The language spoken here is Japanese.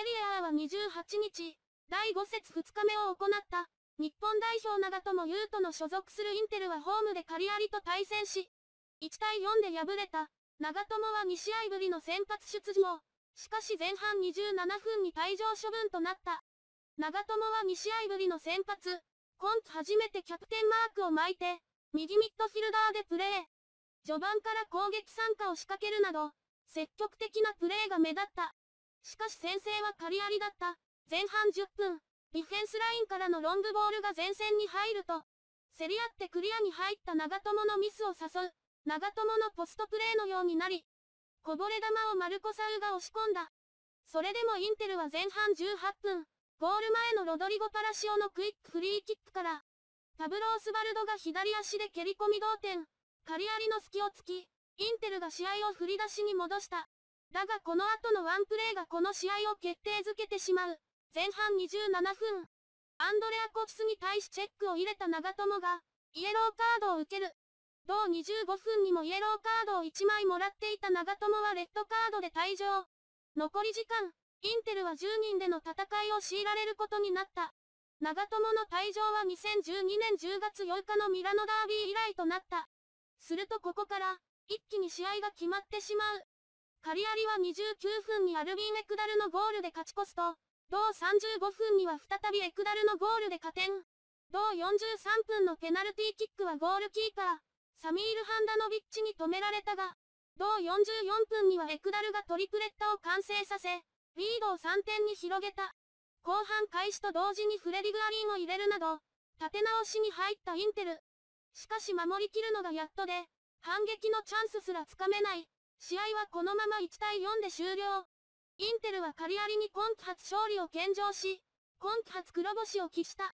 セリエ A は28日、第5節2日目を行った、日本代表長友佑都の所属するインテルはホームでカリアリと対戦し、1対4で敗れた、長友は2試合ぶりの先発出場、しかし前半27分に退場処分となった。長友は2試合ぶりの先発、今季初めてキャプテンマークを巻いて、右ミッドフィルダーでプレー。序盤から攻撃参加を仕掛けるなど、積極的なプレーが目立った。しかし先制は仮ありだった。前半10分、ディフェンスラインからのロングボールが前線に入ると、競り合ってクリアに入った長友のミスを誘う、長友のポストプレーのようになり、こぼれ球をマルコサウが押し込んだ。それでもインテルは前半18分、ゴール前のロドリゴ・パラシオのクイックフリーキックから、タブロースバルドが左足で蹴り込み同点、カリアリの隙を突き、インテルが試合を振り出しに戻した。だがこの後のワンプレーがこの試合を決定づけてしまう。前半27分。アンドレア・コプスに対しチェックを入れた長友が、イエローカードを受ける。同25分にもイエローカードを1枚もらっていた長友はレッドカードで退場。残り時間、インテルは10人での戦いを強いられることになった。長友の退場は2012年10月8日のミラノダービー以来となった。するとここから、一気に試合が決まってしまう。カリアリは29分にアルビンエクダルのゴールで勝ち越すと、同35分には再びエクダルのゴールで加点。同43分のペナルティーキックはゴールキーパー、サミール・ハンダノビッチに止められたが、同44分にはエクダルがトリプレッタを完成させ、リードを3点に広げた。後半開始と同時にフレディ・グアリーンを入れるなど、立て直しに入ったインテル。しかし守りきるのがやっとで、反撃のチャンスすらつかめない。試合はこのまま1対4で終了。インテルはカリアリに今季初勝利を献上し、今季初黒星を喫した。